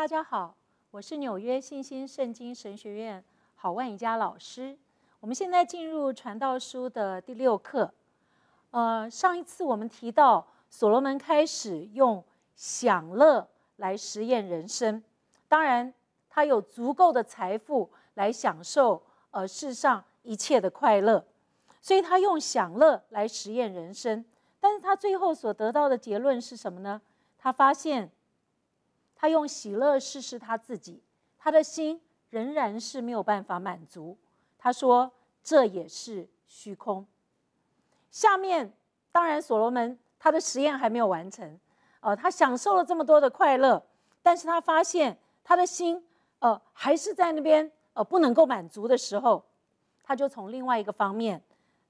大家好，我是纽约信心圣经神学院郝万宜佳老师。我们现在进入《传道书》的第六课。呃，上一次我们提到，所罗门开始用享乐来实验人生。当然，他有足够的财富来享受呃世上一切的快乐，所以他用享乐来实验人生。但是他最后所得到的结论是什么呢？他发现。他用喜乐试试他自己，他的心仍然是没有办法满足。他说这也是虚空。下面当然所罗门他的实验还没有完成，呃，他享受了这么多的快乐，但是他发现他的心，呃，还是在那边，呃，不能够满足的时候，他就从另外一个方面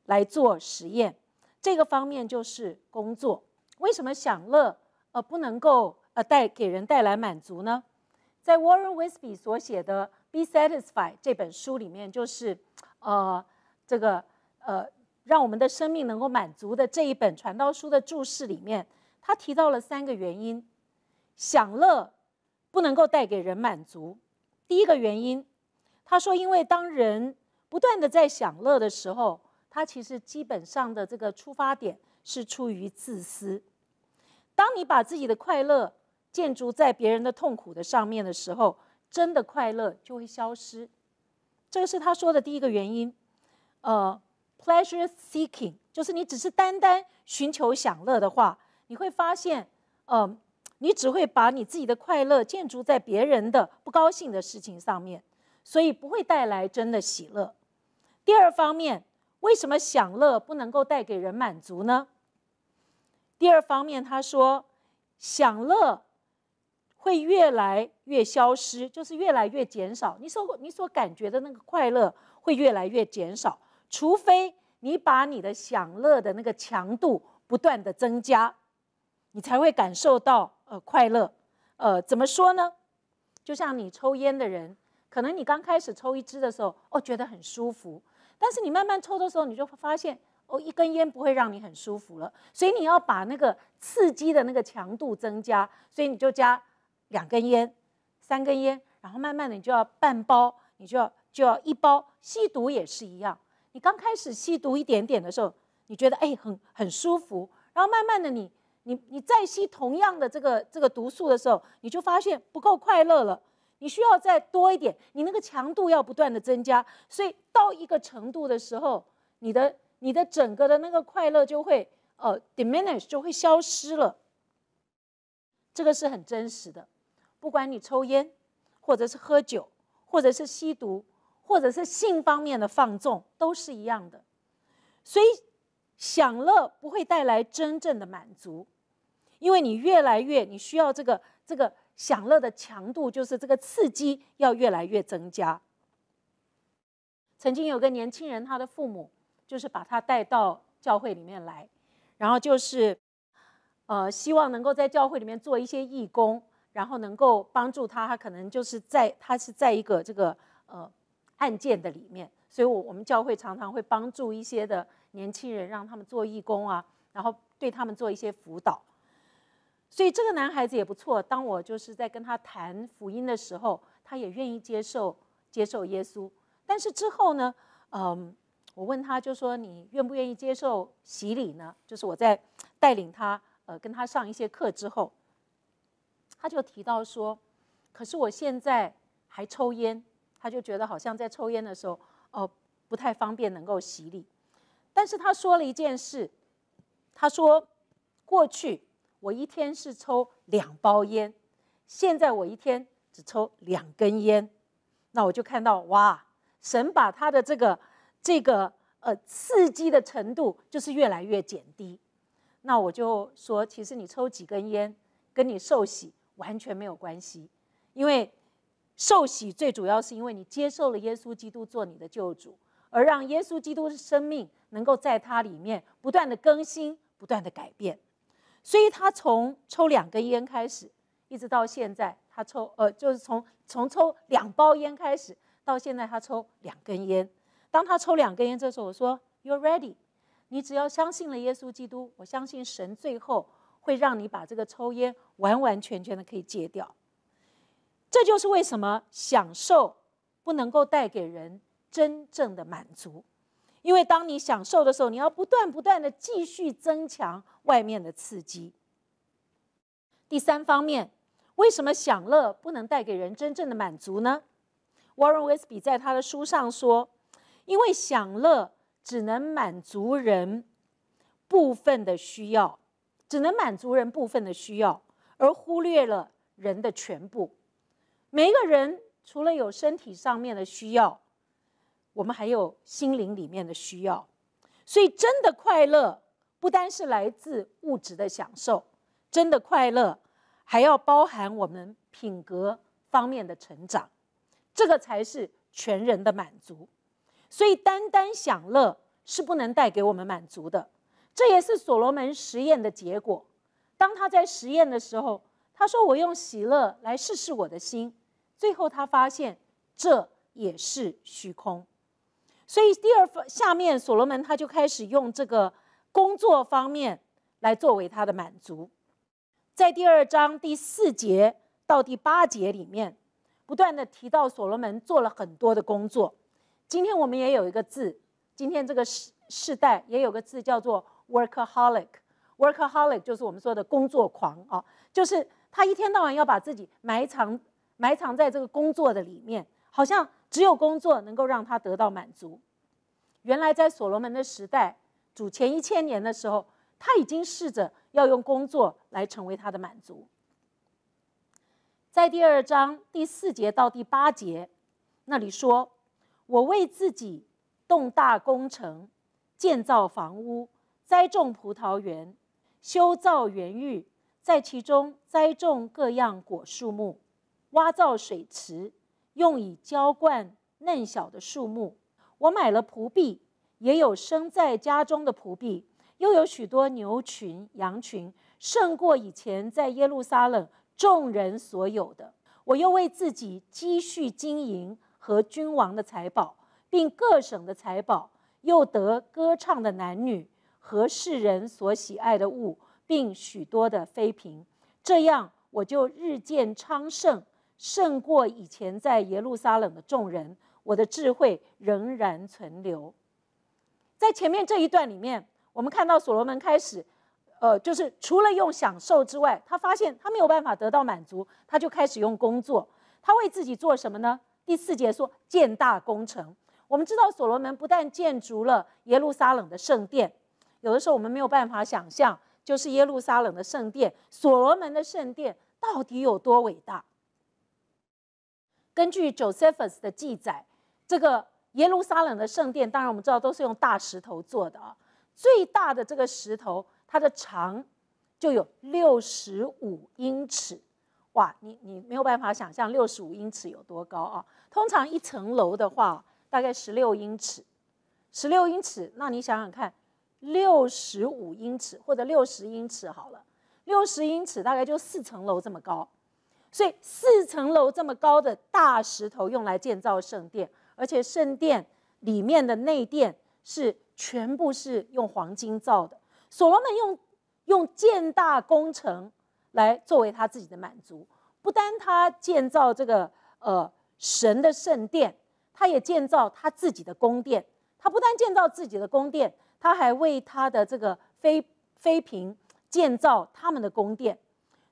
来做实验。这个方面就是工作。为什么享乐，呃，不能够？带给人带来满足呢？在 Warren Wisby 所写的《Be Satisfied》这本书里面，就是呃这个呃让我们的生命能够满足的这一本传道书的注释里面，他提到了三个原因：享乐不能够带给人满足。第一个原因，他说，因为当人不断的在享乐的时候，他其实基本上的这个出发点是出于自私。当你把自己的快乐建筑在别人的痛苦的上面的时候，真的快乐就会消失。这个是他说的第一个原因。呃，pleasure seeking，就是你只是单单寻求享乐的话，你会发现，呃，你只会把你自己的快乐建筑在别人的不高兴的事情上面，所以不会带来真的喜乐。第二方面，为什么享乐不能够带给人满足呢？第二方面，他说享乐。会越来越消失，就是越来越减少。你所你所感觉的那个快乐会越来越减少，除非你把你的享乐的那个强度不断的增加，你才会感受到呃快乐。呃，怎么说呢？就像你抽烟的人，可能你刚开始抽一支的时候，哦，觉得很舒服，但是你慢慢抽的时候，你就发现哦，一根烟不会让你很舒服了。所以你要把那个刺激的那个强度增加，所以你就加。两根烟，三根烟，然后慢慢的你就要半包，你就要就要一包。吸毒也是一样，你刚开始吸毒一点点的时候，你觉得哎很很舒服，然后慢慢的你你你再吸同样的这个这个毒素的时候，你就发现不够快乐了，你需要再多一点，你那个强度要不断的增加，所以到一个程度的时候，你的你的整个的那个快乐就会呃 diminish 就会消失了，这个是很真实的。不管你抽烟，或者是喝酒，或者是吸毒，或者是性方面的放纵，都是一样的。所以，享乐不会带来真正的满足，因为你越来越你需要这个这个享乐的强度，就是这个刺激要越来越增加。曾经有个年轻人，他的父母就是把他带到教会里面来，然后就是，呃，希望能够在教会里面做一些义工。然后能够帮助他，他可能就是在他是在一个这个呃案件的里面，所以我我们教会常常会帮助一些的年轻人，让他们做义工啊，然后对他们做一些辅导。所以这个男孩子也不错。当我就是在跟他谈福音的时候，他也愿意接受接受耶稣。但是之后呢，嗯，我问他就说：“你愿不愿意接受洗礼呢？”就是我在带领他呃跟他上一些课之后。他就提到说，可是我现在还抽烟，他就觉得好像在抽烟的时候，呃，不太方便能够洗礼。但是他说了一件事，他说过去我一天是抽两包烟，现在我一天只抽两根烟。那我就看到哇，神把他的这个这个呃刺激的程度就是越来越减低。那我就说，其实你抽几根烟跟你受洗。完全没有关系，因为受洗最主要是因为你接受了耶稣基督做你的救主，而让耶稣基督的生命能够在它里面不断的更新、不断的改变。所以，他从抽两根烟开始，一直到现在，他抽呃，就是从从抽两包烟开始，到现在他抽两根烟。当他抽两根烟的时候，我说：“You're ready，你只要相信了耶稣基督，我相信神最后。”会让你把这个抽烟完完全全的可以戒掉，这就是为什么享受不能够带给人真正的满足，因为当你享受的时候，你要不断不断的继续增强外面的刺激。第三方面，为什么享乐不能带给人真正的满足呢？Warren Wess 比在他的书上说，因为享乐只能满足人部分的需要。只能满足人部分的需要，而忽略了人的全部。每一个人除了有身体上面的需要，我们还有心灵里面的需要。所以，真的快乐不单是来自物质的享受，真的快乐还要包含我们品格方面的成长。这个才是全人的满足。所以，单单享乐是不能带给我们满足的。这也是所罗门实验的结果。当他在实验的时候，他说：“我用喜乐来试试我的心。”最后他发现这也是虚空。所以第二下面，所罗门他就开始用这个工作方面来作为他的满足。在第二章第四节到第八节里面，不断的提到所罗门做了很多的工作。今天我们也有一个字，今天这个世世代也有个字叫做。workaholic，workaholic 就是我们说的工作狂啊，就是他一天到晚要把自己埋藏埋藏在这个工作的里面，好像只有工作能够让他得到满足。原来在所罗门的时代，主前一千年的时候，他已经试着要用工作来成为他的满足。在第二章第四节到第八节那里说：“我为自己动大工程，建造房屋。”栽种葡萄园，修造园域，在其中栽种各样果树木，挖造水池，用以浇灌嫩小的树木。我买了蒲币，也有生在家中的蒲币，又有许多牛群、羊群，胜过以前在耶路撒冷众人所有的。我又为自己积蓄金银和君王的财宝，并各省的财宝，又得歌唱的男女。和世人所喜爱的物，并许多的妃嫔，这样我就日渐昌盛，胜过以前在耶路撒冷的众人。我的智慧仍然存留。在前面这一段里面，我们看到所罗门开始，呃，就是除了用享受之外，他发现他没有办法得到满足，他就开始用工作。他为自己做什么呢？第四节说建大工程。我们知道所罗门不但建筑了耶路撒冷的圣殿。有的时候我们没有办法想象，就是耶路撒冷的圣殿、所罗门的圣殿到底有多伟大。根据 Josephus 的记载，这个耶路撒冷的圣殿，当然我们知道都是用大石头做的啊。最大的这个石头，它的长就有六十五英尺，哇，你你没有办法想象六十五英尺有多高啊。通常一层楼的话，大概十六英尺，十六英尺，那你想想看。六十五英尺或者六十英尺好了，六十英尺大概就四层楼这么高，所以四层楼这么高的大石头用来建造圣殿，而且圣殿里面的内殿是全部是用黄金造的。所罗门用用建大工程来作为他自己的满足，不单他建造这个呃神的圣殿，他也建造他自己的宫殿，他不但建造自己的宫殿。他还为他的这个妃妃嫔建造他们的宫殿，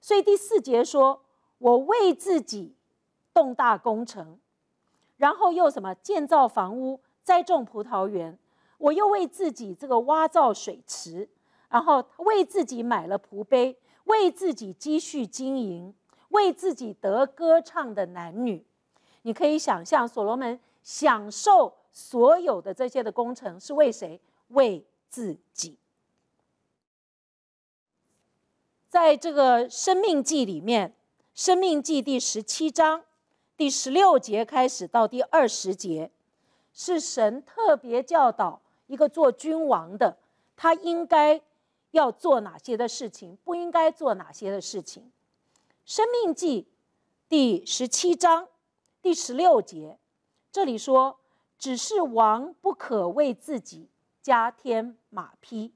所以第四节说：“我为自己动大工程，然后又什么建造房屋、栽种葡萄园，我又为自己这个挖造水池，然后为自己买了蒲杯，为自己积蓄金银，为自己得歌唱的男女。”你可以想象，所罗门享受所有的这些的工程是为谁？为自己，在这个《生命记》里面，《生命记》第十七章第十六节开始到第二十节，是神特别教导一个做君王的他应该要做哪些的事情，不应该做哪些的事情。《生命记》第十七章第十六节，这里说：“只是王不可为自己。”加添马匹，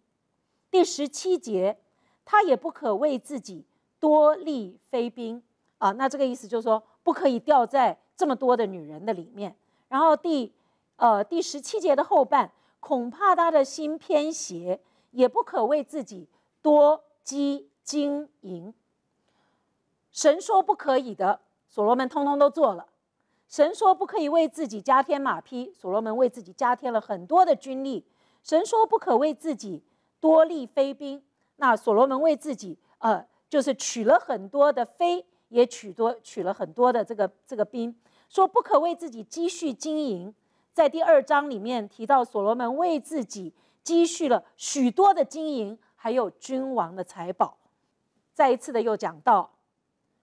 第十七节，他也不可为自己多立妃嫔啊。那这个意思就是说，不可以掉在这么多的女人的里面。然后第呃第十七节的后半，恐怕他的心偏斜，也不可为自己多积金银。神说不可以的，所罗门通通都做了。神说不可以为自己加添马匹，所罗门为自己加添了很多的军力。神说不可为自己多立妃嫔，那所罗门为自己，呃，就是娶了很多的妃，也娶多娶了很多的这个这个兵，说不可为自己积蓄金银，在第二章里面提到所罗门为自己积蓄了许多的金银，还有君王的财宝。再一次的又讲到，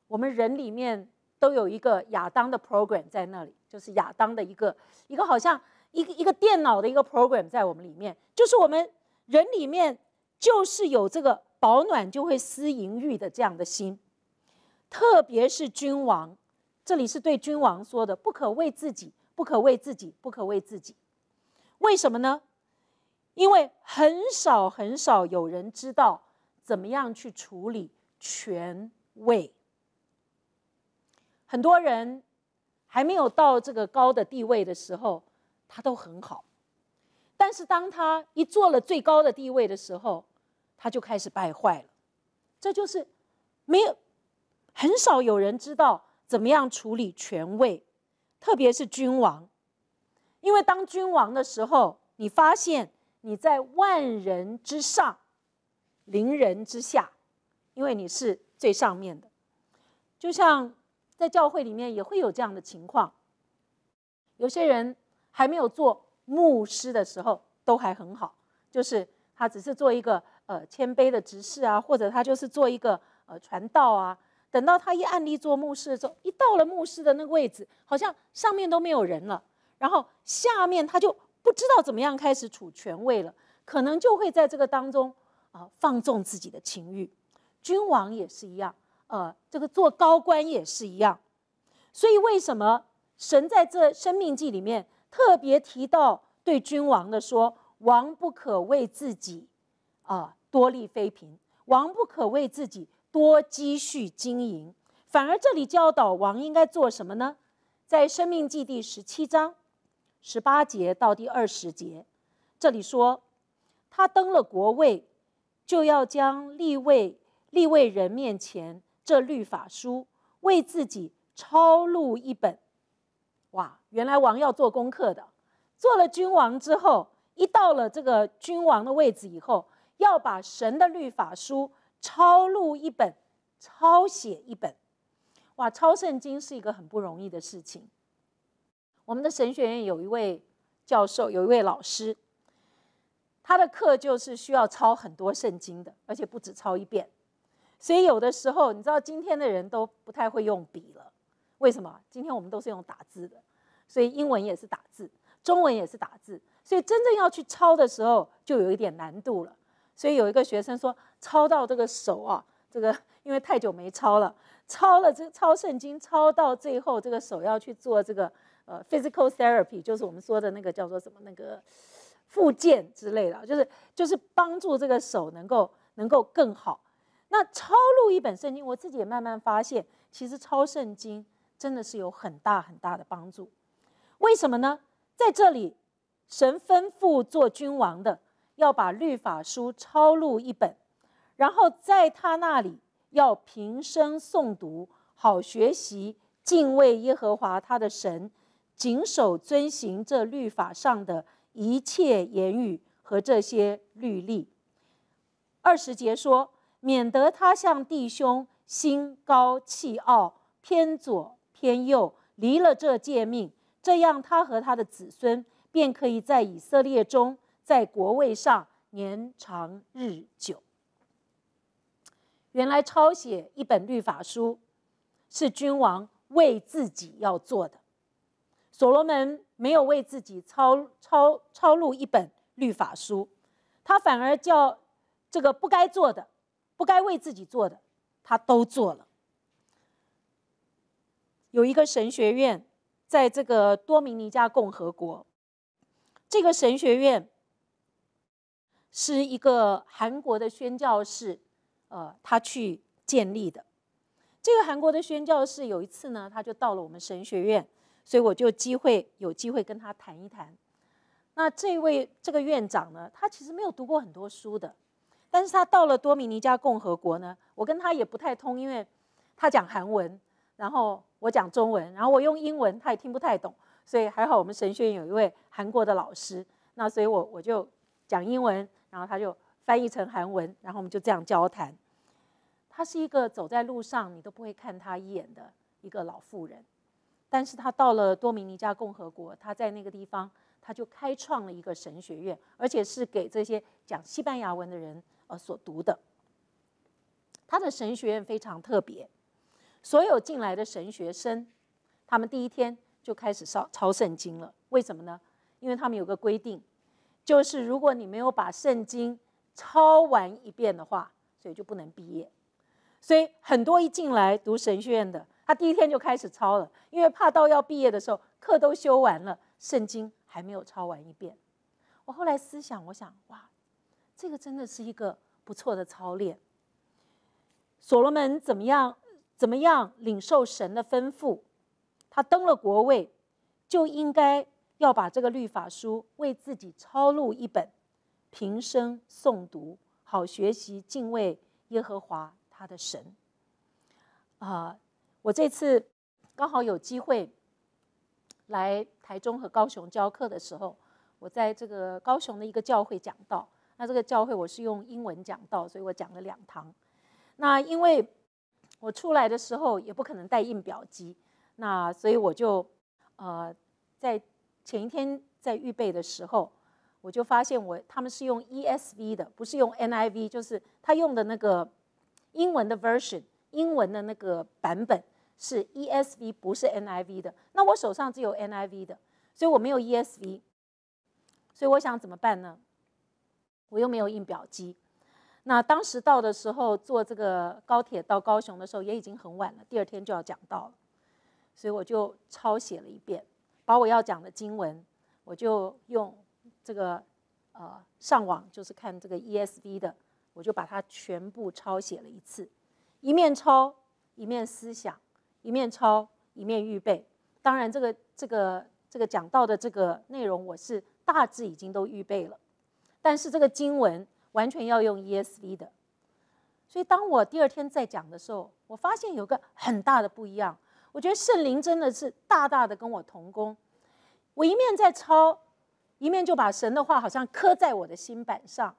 我们人里面都有一个亚当的 program 在那里，就是亚当的一个一个好像。一个一个电脑的一个 program 在我们里面，就是我们人里面就是有这个保暖就会私淫欲的这样的心，特别是君王，这里是对君王说的，不可为自己，不可为自己，不可为自己，为什么呢？因为很少很少有人知道怎么样去处理权位，很多人还没有到这个高的地位的时候。他都很好，但是当他一做了最高的地位的时候，他就开始败坏了。这就是没有很少有人知道怎么样处理权位，特别是君王，因为当君王的时候，你发现你在万人之上，凌人之下，因为你是最上面的。就像在教会里面也会有这样的情况，有些人。还没有做牧师的时候都还很好，就是他只是做一个呃谦卑的执事啊，或者他就是做一个呃传道啊。等到他一案例做牧师的时候，一到了牧师的那个位置，好像上面都没有人了，然后下面他就不知道怎么样开始处权位了，可能就会在这个当中啊放纵自己的情欲。君王也是一样，呃，这个做高官也是一样。所以为什么神在这生命记里面？特别提到对君王的说，王不可为自己，啊，多立妃嫔，王不可为自己多积蓄金银。反而这里教导王应该做什么呢？在《生命记》第十七章，十八节到第二十节，这里说，他登了国位，就要将立位立位人面前这律法书为自己抄录一本。哇！原来王要做功课的，做了君王之后，一到了这个君王的位置以后，要把神的律法书抄录一本，抄写一本，哇，抄圣经是一个很不容易的事情。我们的神学院有一位教授，有一位老师，他的课就是需要抄很多圣经的，而且不止抄一遍。所以有的时候，你知道今天的人都不太会用笔了，为什么？今天我们都是用打字的。所以英文也是打字，中文也是打字，所以真正要去抄的时候就有一点难度了。所以有一个学生说，抄到这个手啊，这个因为太久没抄了，抄了这抄圣经，抄到最后这个手要去做这个呃 physical therapy，就是我们说的那个叫做什么那个，复健之类的，就是就是帮助这个手能够能够更好。那抄录一本圣经，我自己也慢慢发现，其实抄圣经真的是有很大很大的帮助。为什么呢？在这里，神吩咐做君王的要把律法书抄录一本，然后在他那里要平声诵读，好学习敬畏耶和华他的神，谨守遵行这律法上的一切言语和这些律例。二十节说，免得他向弟兄心高气傲，偏左偏右，离了这诫命。这样，他和他的子孙便可以在以色列中，在国位上年长日久。原来抄写一本律法书，是君王为自己要做的。所罗门没有为自己抄抄抄录一本律法书，他反而叫这个不该做的、不该为自己做的，他都做了。有一个神学院。在这个多米尼加共和国，这个神学院是一个韩国的宣教士，呃，他去建立的。这个韩国的宣教士有一次呢，他就到了我们神学院，所以我就机会有机会跟他谈一谈。那这位这个院长呢，他其实没有读过很多书的，但是他到了多米尼加共和国呢，我跟他也不太通，因为他讲韩文。然后我讲中文，然后我用英文，他也听不太懂，所以还好我们神学院有一位韩国的老师，那所以我我就讲英文，然后他就翻译成韩文，然后我们就这样交谈。他是一个走在路上你都不会看他一眼的一个老妇人，但是他到了多米尼加共和国，他在那个地方他就开创了一个神学院，而且是给这些讲西班牙文的人呃所读的。他的神学院非常特别。所有进来的神学生，他们第一天就开始抄抄圣经了。为什么呢？因为他们有个规定，就是如果你没有把圣经抄完一遍的话，所以就不能毕业。所以很多一进来读神学院的，他第一天就开始抄了，因为怕到要毕业的时候课都修完了，圣经还没有抄完一遍。我后来思想，我想，哇，这个真的是一个不错的操练。所罗门怎么样？怎么样领受神的吩咐？他登了国位，就应该要把这个律法书为自己抄录一本，平生诵读，好学习敬畏耶和华他的神。啊！我这次刚好有机会来台中和高雄教课的时候，我在这个高雄的一个教会讲到。那这个教会我是用英文讲到，所以我讲了两堂。那因为我出来的时候也不可能带印表机，那所以我就，呃，在前一天在预备的时候，我就发现我他们是用 ESV 的，不是用 NIV，就是他用的那个英文的 version，英文的那个版本是 ESV，不是 NIV 的。那我手上只有 NIV 的，所以我没有 ESV，所以我想怎么办呢？我又没有印表机。那当时到的时候，坐这个高铁到高雄的时候也已经很晚了。第二天就要讲到了，所以我就抄写了一遍，把我要讲的经文，我就用这个呃上网，就是看这个 e s v 的，我就把它全部抄写了一次。一面抄，一面思想；一面抄，一面预备。当然，这个这个这个讲到的这个内容，我是大致已经都预备了，但是这个经文。完全要用 ESV 的，所以当我第二天再讲的时候，我发现有个很大的不一样。我觉得圣灵真的是大大的跟我同工。我一面在抄，一面就把神的话好像刻在我的心板上，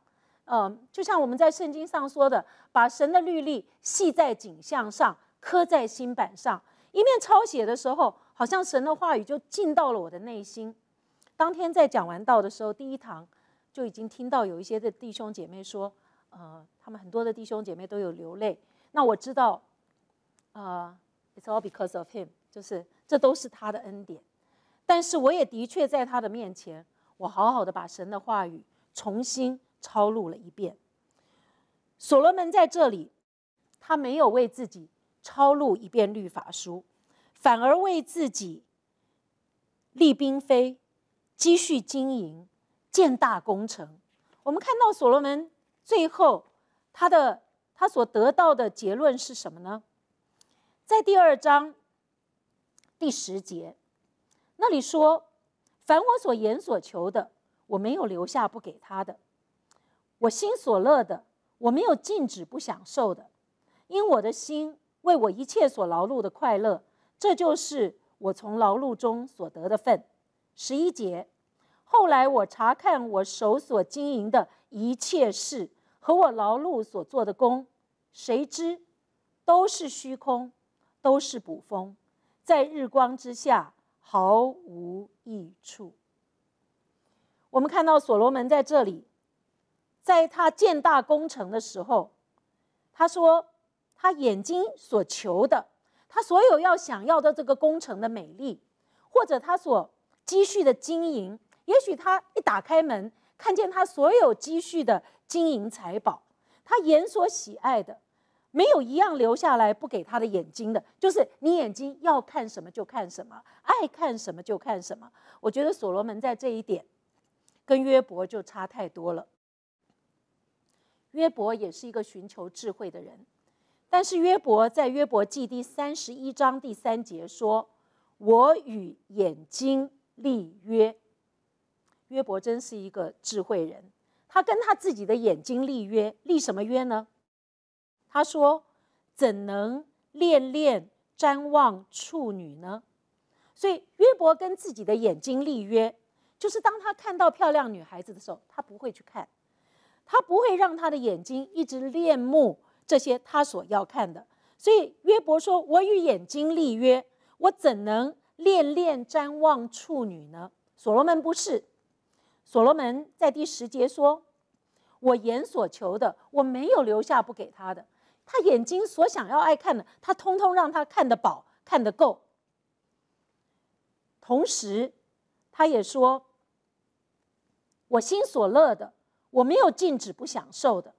嗯，就像我们在圣经上说的，把神的律例系在颈项上，刻在心板上。一面抄写的时候，好像神的话语就进到了我的内心。当天在讲完道的时候，第一堂。就已经听到有一些的弟兄姐妹说，呃，他们很多的弟兄姐妹都有流泪。那我知道，呃，it's all because of him，就是这都是他的恩典。但是我也的确在他的面前，我好好的把神的话语重新抄录了一遍。所罗门在这里，他没有为自己抄录一遍律法书，反而为自己立兵非，积蓄金银。建大工程，我们看到所罗门最后，他的他所得到的结论是什么呢？在第二章第十节，那里说：“凡我所言所求的，我没有留下不给他的；我心所乐的，我没有禁止不享受的。因我的心为我一切所劳碌的快乐，这就是我从劳碌中所得的份。”十一节。后来我查看我手所经营的一切事和我劳碌所做的工，谁知，都是虚空，都是捕风，在日光之下毫无益处。我们看到所罗门在这里，在他建大工程的时候，他说他眼睛所求的，他所有要想要的这个工程的美丽，或者他所积蓄的经营。也许他一打开门，看见他所有积蓄的金银财宝，他眼所喜爱的，没有一样留下来不给他的眼睛的。就是你眼睛要看什么就看什么，爱看什么就看什么。我觉得所罗门在这一点跟约伯就差太多了。约伯也是一个寻求智慧的人，但是约伯在约伯记第三十一章第三节说：“我与眼睛立约。”约伯真是一个智慧人，他跟他自己的眼睛立约，立什么约呢？他说：“怎能恋恋瞻望处女呢？”所以约伯跟自己的眼睛立约，就是当他看到漂亮女孩子的时候，他不会去看，他不会让他的眼睛一直恋慕这些他所要看的。所以约伯说：“我与眼睛立约，我怎能恋恋瞻望处女呢？”所罗门不是。所罗门在第十节说：“我眼所求的，我没有留下不给他的；他眼睛所想要爱看的，他通通让他看得饱，看得够。同时，他也说：‘我心所乐的，我没有禁止不享受的。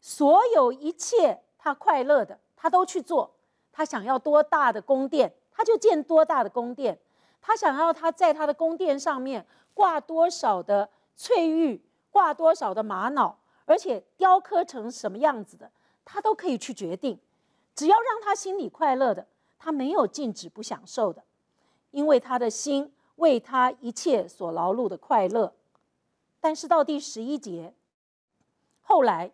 所有一切他快乐的，他都去做。他想要多大的宫殿，他就建多大的宫殿；他想要他在他的宫殿上面。”挂多少的翠玉，挂多少的玛瑙，而且雕刻成什么样子的，他都可以去决定。只要让他心里快乐的，他没有禁止不享受的，因为他的心为他一切所劳碌的快乐。但是到第十一节，后来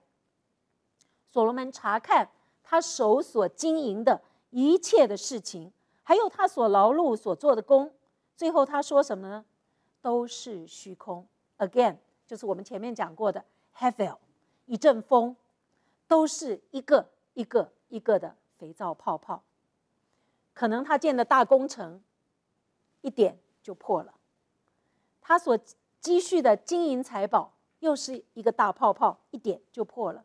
所罗门查看他手所经营的一切的事情，还有他所劳碌所做的工，最后他说什么呢？都是虚空，again，就是我们前面讲过的 heavil，一阵风，都是一个一个一个的肥皂泡泡，可能他建的大工程，一点就破了，他所积蓄的金银财宝又是一个大泡泡，一点就破了，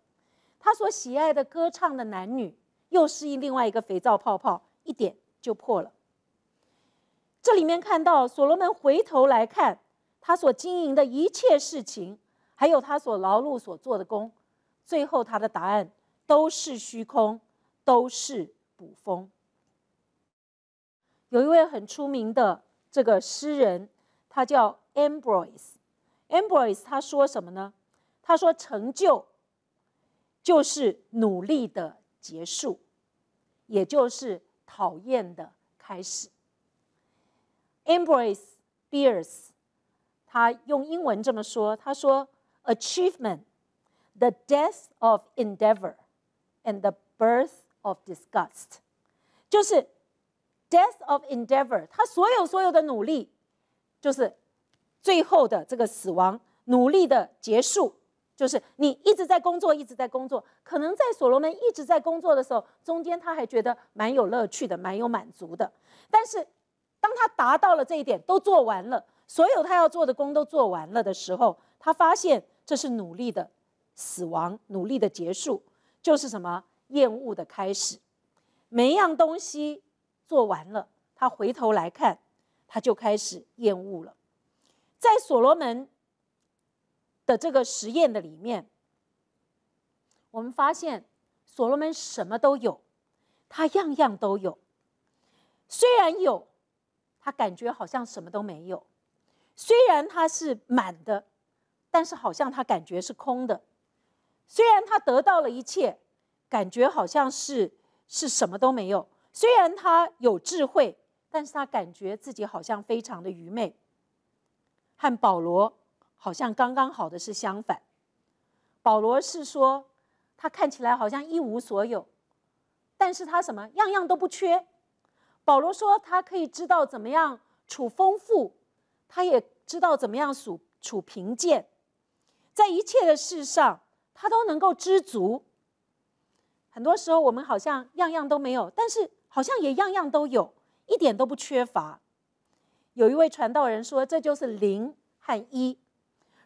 他所喜爱的歌唱的男女又是一另外一个肥皂泡泡，一点就破了。这里面看到所罗门回头来看他所经营的一切事情，还有他所劳碌所做的功，最后他的答案都是虚空，都是捕风。有一位很出名的这个诗人，他叫 Ambrose。Ambrose 他说什么呢？他说成就就是努力的结束，也就是讨厌的开始。Embrace b e a r s 他用英文这么说。他说，achievement，the death of endeavor，and the birth of disgust，就是 death of endeavor。他所有所有的努力，就是最后的这个死亡，努力的结束，就是你一直在工作，一直在工作。可能在所罗门一直在工作的时候，中间他还觉得蛮有乐趣的，蛮有满足的，但是。当他达到了这一点，都做完了，所有他要做的工都做完了的时候，他发现这是努力的死亡，努力的结束，就是什么厌恶的开始。每一样东西做完了，他回头来看，他就开始厌恶了。在所罗门的这个实验的里面，我们发现所罗门什么都有，他样样都有，虽然有。他感觉好像什么都没有，虽然他是满的，但是好像他感觉是空的。虽然他得到了一切，感觉好像是是什么都没有。虽然他有智慧，但是他感觉自己好像非常的愚昧。和保罗好像刚刚好的是相反。保罗是说，他看起来好像一无所有，但是他什么样样都不缺。保罗说：“他可以知道怎么样处丰富，他也知道怎么样处处贫贱，在一切的事上，他都能够知足。很多时候，我们好像样样都没有，但是好像也样样都有，一点都不缺乏。”有一位传道人说：“这就是零和一。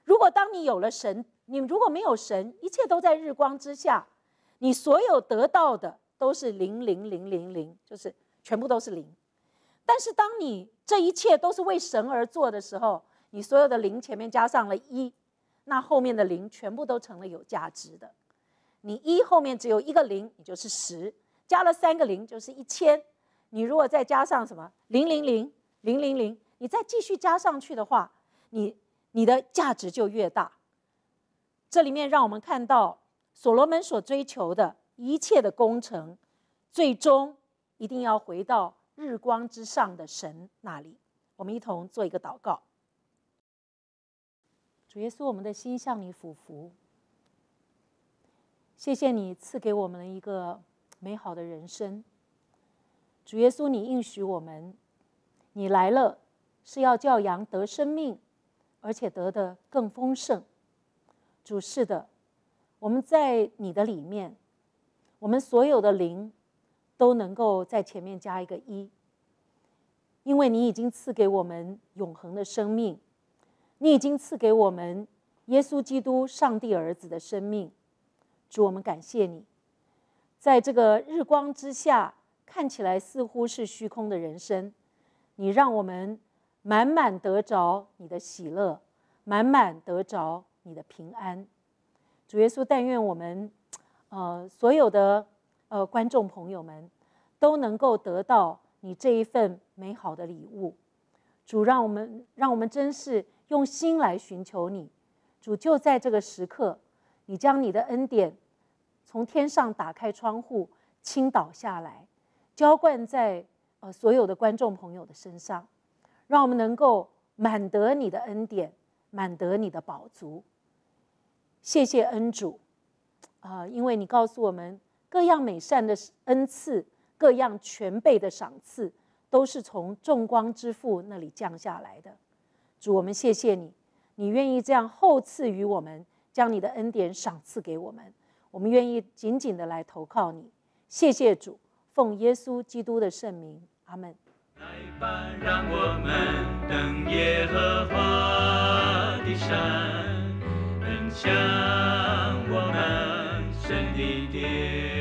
如果当你有了神，你如果没有神，一切都在日光之下，你所有得到的都是零零零零零，就是。”全部都是零，但是当你这一切都是为神而做的时候，你所有的零前面加上了一，那后面的零全部都成了有价值的。你一后面只有一个零，你就是十；加了三个零就是一千。你如果再加上什么零零零零零零，你再继续加上去的话，你你的价值就越大。这里面让我们看到所罗门所追求的一切的工程，最终。一定要回到日光之上的神那里。我们一同做一个祷告。主耶稣，我们的心向你俯伏。谢谢你赐给我们了一个美好的人生。主耶稣，你应许我们，你来了是要叫羊得生命，而且得的更丰盛。主是的，我们在你的里面，我们所有的灵。都能够在前面加一个“一”，因为你已经赐给我们永恒的生命，你已经赐给我们耶稣基督上帝儿子的生命。主，我们感谢你，在这个日光之下看起来似乎是虚空的人生，你让我们满满得着你的喜乐，满满得着你的平安。主耶稣，但愿我们，呃，所有的。呃，观众朋友们都能够得到你这一份美好的礼物。主，让我们让我们真是用心来寻求你。主就在这个时刻，你将你的恩典从天上打开窗户倾倒下来，浇灌在呃所有的观众朋友的身上，让我们能够满得你的恩典，满得你的宝足。谢谢恩主啊，因为你告诉我们。各样美善的恩赐，各样全备的赏赐，都是从众光之父那里降下来的。主，我们谢谢你，你愿意这样厚赐于我们，将你的恩典赏赐给我们。我们愿意紧紧的来投靠你。谢谢主，奉耶稣基督的圣名，阿门。来吧，让我们等耶和华的山，向我们神的殿。